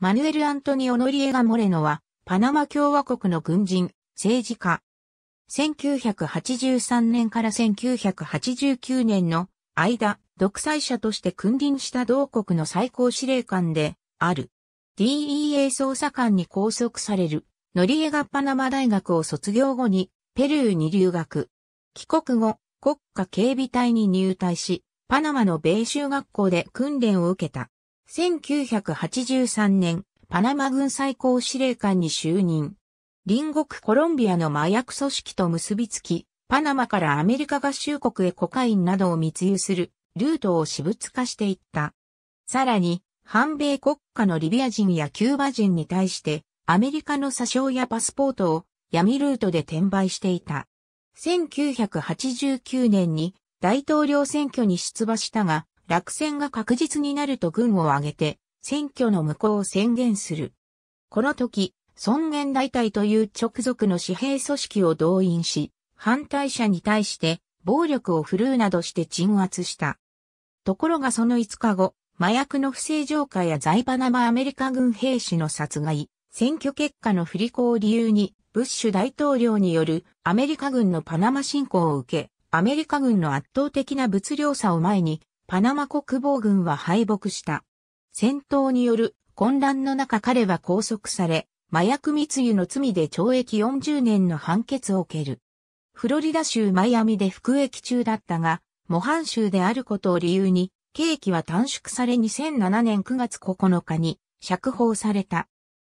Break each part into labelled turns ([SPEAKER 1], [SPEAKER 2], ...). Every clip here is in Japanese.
[SPEAKER 1] マヌエル・アントニオ・ノリエガ・モレノは、パナマ共和国の軍人、政治家。1983年から1989年の間、独裁者として君臨した同国の最高司令官で、ある。DEA 捜査官に拘束される、ノリエガ・パナマ大学を卒業後に、ペルーに留学。帰国後、国家警備隊に入隊し、パナマの米州学校で訓練を受けた。1983年、パナマ軍最高司令官に就任。隣国コロンビアの麻薬組織と結びつき、パナマからアメリカ合衆国へコカインなどを密輸するルートを私物化していった。さらに、反米国家のリビア人やキューバ人に対して、アメリカの詐称やパスポートを闇ルートで転売していた。1989年に大統領選挙に出馬したが、落選が確実になると軍を挙げて、選挙の無効を宣言する。この時、尊厳大隊という直属の私兵組織を動員し、反対者に対して暴力を振るうなどして鎮圧した。ところがその5日後、麻薬の不正浄化や在パナマアメリカ軍兵士の殺害、選挙結果の不履行を理由に、ブッシュ大統領によるアメリカ軍のパナマ侵攻を受け、アメリカ軍の圧倒的な物量差を前に、パナマ国防軍は敗北した。戦闘による混乱の中彼は拘束され、麻薬密輸の罪で懲役40年の判決を受ける。フロリダ州マイアミで服役中だったが、模範州であることを理由に、刑期は短縮され2007年9月9日に釈放された。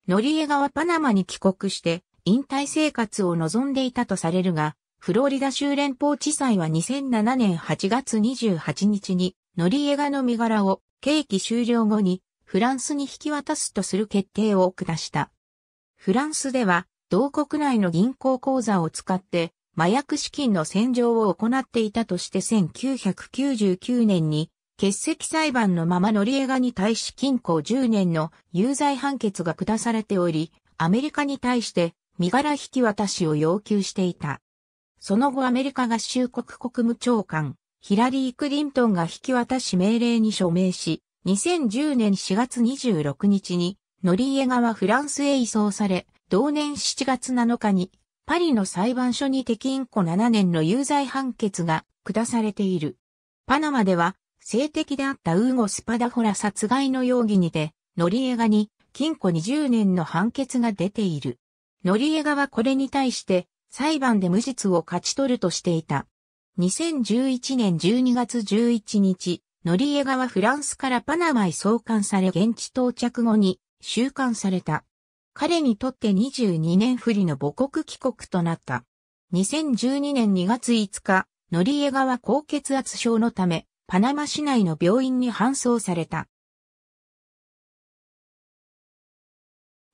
[SPEAKER 1] ノリエガはパナマに帰国して引退生活を望んでいたとされるが、フロリダ州連邦地裁は2007年8月28日にノリエガの身柄を刑期終了後にフランスに引き渡すとする決定を下した。フランスでは、同国内の銀行口座を使って、麻薬資金の洗浄を行っていたとして1999年に、欠席裁判のままノリエガに対し禁錮10年の有罪判決が下されており、アメリカに対して身柄引き渡しを要求していた。その後アメリカ合衆国国務長官、ヒラリー・クリントンが引き渡し命令に署名し、2010年4月26日に、ノリエガはフランスへ移送され、同年7月7日に、パリの裁判所に適禁庫7年の有罪判決が下されている。パナマでは、性的であったウーゴ・スパダホラ殺害の容疑にて、ノリエガに禁錮20年の判決が出ている。ノリエガはこれに対して、裁判で無実を勝ち取るとしていた。2011年12月11日、ノリエガはフランスからパナマへ送還され現地到着後に収監された。彼にとって22年不利の母国帰国となった。2012年2月5日、ノリエガは高血圧症のため、パナマ市内の病院に搬送された。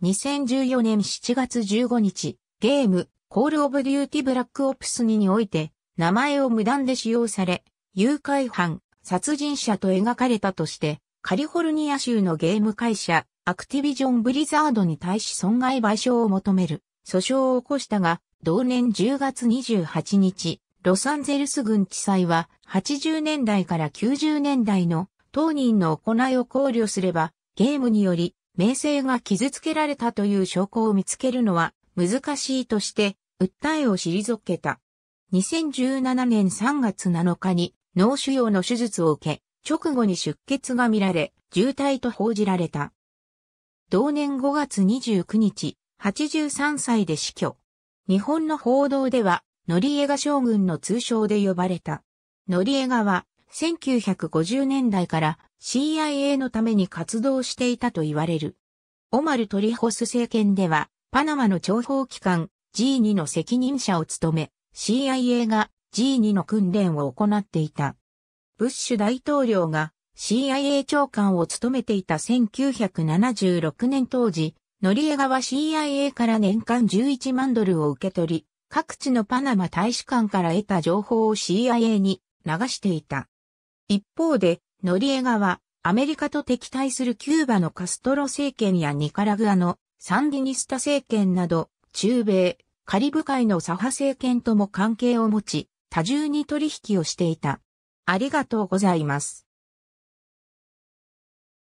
[SPEAKER 1] 2014年7月15日、ゲーム、コールオブデューティブラックオプスにおいて、名前を無断で使用され、誘拐犯、殺人者と描かれたとして、カリフォルニア州のゲーム会社、アクティビジョン・ブリザードに対し損害賠償を求める訴訟を起こしたが、同年10月28日、ロサンゼルス郡地裁は80年代から90年代の当人の行いを考慮すれば、ゲームにより名声が傷つけられたという証拠を見つけるのは難しいとして、訴えを退けた。2017年3月7日に脳腫瘍の手術を受け、直後に出血が見られ、重体と報じられた。同年5月29日、83歳で死去。日本の報道では、ノリエガ将軍の通称で呼ばれた。ノリエガは、1950年代から CIA のために活動していたと言われる。オマル・トリホス政権では、パナマの諜報機関 G2 の責任者を務め、CIA が G2 の訓練を行っていた。ブッシュ大統領が CIA 長官を務めていた1976年当時、ノリエガは CIA から年間11万ドルを受け取り、各地のパナマ大使館から得た情報を CIA に流していた。一方で、ノリエガはアメリカと敵対するキューバのカストロ政権やニカラグアのサンディニスタ政権など、中米、カリブ海の左派政権とも関係を持ち、多重に取引をしていた。ありがとうございます。